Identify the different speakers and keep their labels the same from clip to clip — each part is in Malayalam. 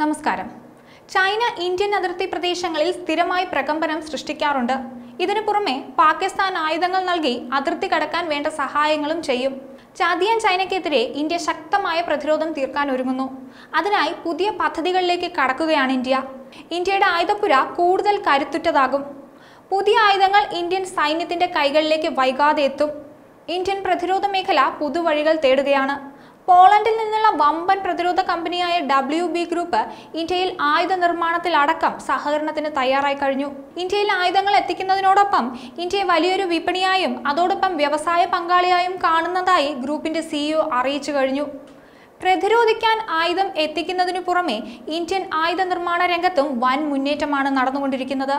Speaker 1: നമസ്കാരം ചൈന ഇന്ത്യൻ അതിർത്തി പ്രദേശങ്ങളിൽ സ്ഥിരമായി പ്രകമ്പനം സൃഷ്ടിക്കാറുണ്ട് ഇതിനു പുറമെ പാകിസ്ഥാൻ ആയുധങ്ങൾ നൽകി അതിർത്തി കടക്കാൻ വേണ്ട സഹായങ്ങളും ചെയ്യും ചാദിയൻ ചൈനയ്ക്കെതിരെ ഇന്ത്യ ശക്തമായ പ്രതിരോധം തീർക്കാൻ ഒരുങ്ങുന്നു അതിനായി പുതിയ പദ്ധതികളിലേക്ക് കടക്കുകയാണ് ഇന്ത്യ ഇന്ത്യയുടെ ആയുധപ്പുര കൂടുതൽ കരുത്തുറ്റതാകും പുതിയ ആയുധങ്ങൾ ഇന്ത്യൻ സൈന്യത്തിന്റെ കൈകളിലേക്ക് വൈകാതെ എത്തും ഇന്ത്യൻ പ്രതിരോധ മേഖല പുതുവഴികൾ തേടുകയാണ് പോളണ്ടിൽ നിന്നുള്ള വമ്പൻ പ്രതിരോധ കമ്പനിയായ ഡബ്ല്യു ബി ഗ്രൂപ്പ് ഇന്ത്യയിൽ ആയുധ നിർമ്മാണത്തിലടക്കം സഹകരണത്തിന് തയ്യാറായി കഴിഞ്ഞു ഇന്ത്യയിൽ ആയുധങ്ങൾ എത്തിക്കുന്നതിനോടൊപ്പം ഇന്ത്യയെ വലിയൊരു വിപണിയായും അതോടൊപ്പം വ്യവസായ പങ്കാളിയായും കാണുന്നതായി ഗ്രൂപ്പിന്റെ സിഇഒ e അറിയിച്ചു കഴിഞ്ഞു പ്രതിരോധിക്കാൻ ആയുധം എത്തിക്കുന്നതിനു പുറമെ ഇന്ത്യൻ ആയുധ നിർമ്മാണ രംഗത്തും വൻ മുന്നേറ്റമാണ് നടന്നുകൊണ്ടിരിക്കുന്നത്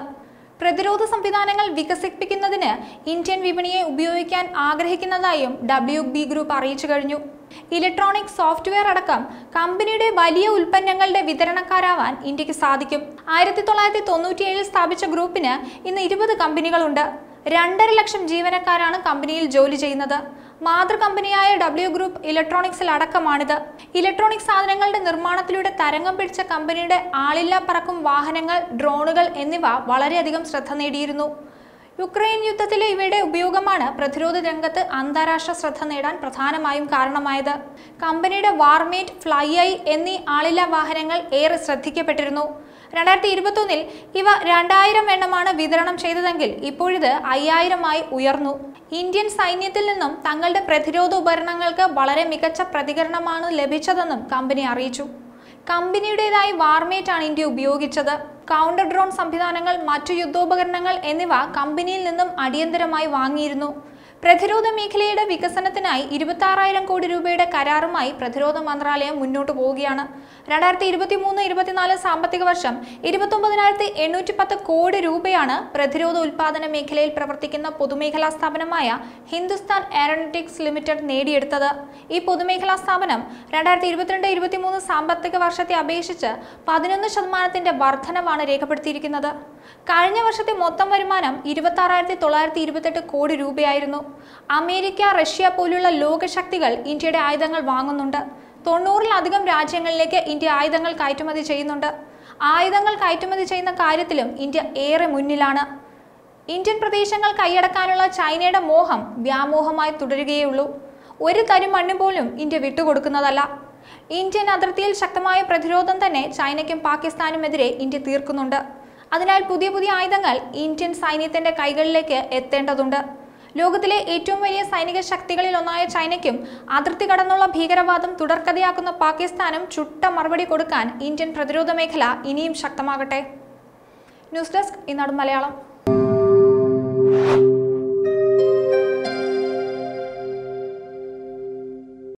Speaker 1: പ്രതിരോധ സംവിധാനങ്ങൾ വികസിപ്പിക്കുന്നതിന് ഇന്ത്യൻ വിപണിയെ ഉപയോഗിക്കാൻ ആഗ്രഹിക്കുന്നതായും ഡബ്ല്യു ബി ഗ്രൂപ്പ് അറിയിച്ചു കഴിഞ്ഞു ഇലക്ട്രോണിക് സോഫ്റ്റ്വെയർ അടക്കം കമ്പനിയുടെ വലിയ ഉൽപ്പന്നങ്ങളുടെ വിതരണക്കാരാവാൻ ഇന്ത്യക്ക് സാധിക്കും ആയിരത്തി തൊള്ളായിരത്തി തൊണ്ണൂറ്റിയേഴിൽ സ്ഥാപിച്ച ഗ്രൂപ്പിന് ഇന്ന് ഇരുപത് കമ്പനികളുണ്ട് രണ്ടര ലക്ഷം ജീവനക്കാരാണ് കമ്പനിയിൽ ജോലി ചെയ്യുന്നത് മാതൃകമ്പനിയായ ഡബ്ല്യു ഗ്രൂപ്പ് ഇലക്ട്രോണിക്സിൽ അടക്കമാണിത് ഇലക്ട്രോണിക് സാധനങ്ങളുടെ നിർമ്മാണത്തിലൂടെ തരംഗം പിടിച്ച കമ്പനിയുടെ ആളില്ലാ പറക്കും വാഹനങ്ങൾ ഡ്രോണുകൾ എന്നിവ വളരെയധികം ശ്രദ്ധ നേടിയിരുന്നു യുക്രൈൻ യുദ്ധത്തിലെ ഇവയുടെ ഉപയോഗമാണ് പ്രതിരോധ രംഗത്ത് അന്താരാഷ്ട്ര ശ്രദ്ധ നേടാൻ പ്രധാനമായും കാരണമായത് കമ്പനിയുടെ വാർമേറ്റ് ഫ്ലൈ ഐ എന്നീ ആളില വാഹനങ്ങൾ ഏറെ ശ്രദ്ധിക്കപ്പെട്ടിരുന്നു രണ്ടായിരത്തി ഇരുപത്തൊന്നിൽ ഇവ രണ്ടായിരം എണ്ണമാണ് വിതരണം ചെയ്തതെങ്കിൽ ഇപ്പോഴിത് അയ്യായിരമായി ഉയർന്നു ഇന്ത്യൻ സൈന്യത്തിൽ നിന്നും തങ്ങളുടെ പ്രതിരോധ ഉപകരണങ്ങൾക്ക് വളരെ മികച്ച പ്രതികരണമാണ് ലഭിച്ചതെന്നും കമ്പനി അറിയിച്ചു കമ്പനിയുടേതായി വാർമേറ്റ് ആണ് ഇന്ത്യ ഉപയോഗിച്ചത് കൗണ്ടർ ഡ്രോൺ സംവിധാനങ്ങൾ മറ്റു യുദ്ധോപകരണങ്ങൾ എന്നിവ കമ്പനിയിൽ നിന്നും അടിയന്തരമായി വാങ്ങിയിരുന്നു പ്രതിരോധ മേഖലയുടെ വികസനത്തിനായി ഇരുപത്തി ആറായിരം കോടി രൂപയുടെ കരാറുമായി പ്രതിരോധ മന്ത്രാലയം മുന്നോട്ട് പോവുകയാണ് രണ്ടായിരത്തി ഇരുപത്തി മൂന്ന് ഇരുപത്തിനാല് സാമ്പത്തിക വർഷം ഇരുപത്തൊമ്പതിനായിരത്തി എണ്ണൂറ്റി പത്ത് കോടി രൂപയാണ് പ്രതിരോധ ഉൽപാദന മേഖലയിൽ പ്രവർത്തിക്കുന്ന പൊതുമേഖലാ സ്ഥാപനമായ ഹിന്ദുസ്ഥാൻ എയറോനോട്ടിക്സ് ലിമിറ്റഡ് നേടിയെടുത്തത് ഈ പൊതുമേഖലാ സ്ഥാപനം രണ്ടായിരത്തി ഇരുപത്തിരണ്ട് ഇരുപത്തി മൂന്ന് സാമ്പത്തിക വർഷത്തെ അപേക്ഷിച്ച് പതിനൊന്ന് ശതമാനത്തിന്റെ വർധനമാണ് രേഖപ്പെടുത്തിയിരിക്കുന്നത് കഴിഞ്ഞ വർഷത്തെ മൊത്തം വരുമാനം ഇരുപത്തി ആറായിരത്തി തൊള്ളായിരത്തി ഇരുപത്തെട്ട് കോടി രൂപയായിരുന്നു അമേരിക്ക റഷ്യ പോലുള്ള ലോകശക്തികൾ ഇന്ത്യയുടെ ആയുധങ്ങൾ വാങ്ങുന്നുണ്ട് തൊണ്ണൂറിലധികം രാജ്യങ്ങളിലേക്ക് ഇന്ത്യ ആയുധങ്ങൾ കയറ്റുമതി ചെയ്യുന്നുണ്ട് ആയുധങ്ങൾ കയറ്റുമതി ചെയ്യുന്ന കാര്യത്തിലും ഇന്ത്യ ഏറെ മുന്നിലാണ് ഇന്ത്യൻ പ്രദേശങ്ങൾ കൈയടക്കാനുള്ള ചൈനയുടെ മോഹം വ്യാമോഹമായി തുടരുകയുള്ളൂ ഒരു തരി മണ്ണ് പോലും ഇന്ത്യ വിട്ടുകൊടുക്കുന്നതല്ല ഇന്ത്യൻ അതിർത്തിയിൽ ശക്തമായ പ്രതിരോധം തന്നെ ചൈനയ്ക്കും പാകിസ്ഥാനുമെതിരെ ഇന്ത്യ തീർക്കുന്നുണ്ട് അതിനാൽ പുതിയ പുതിയ ആയുധങ്ങൾ ഇന്ത്യൻ സൈന്യത്തിന്റെ കൈകളിലേക്ക് എത്തേണ്ടതുണ്ട് ലോകത്തിലെ ഏറ്റവും വലിയ സൈനിക ശക്തികളിൽ ഒന്നായ ചൈനയ്ക്കും അതിർത്തി കടന്നുള്ള ഭീകരവാദം തുടർക്കഥയാക്കുന്ന പാകിസ്ഥാനും ചുട്ട മറുപടി കൊടുക്കാൻ ഇന്ത്യൻ പ്രതിരോധ മേഖല ഇനിയും ശക്തമാകട്ടെ ന്യൂസ് ഡെസ്ക് ഇന്നാടും മലയാളം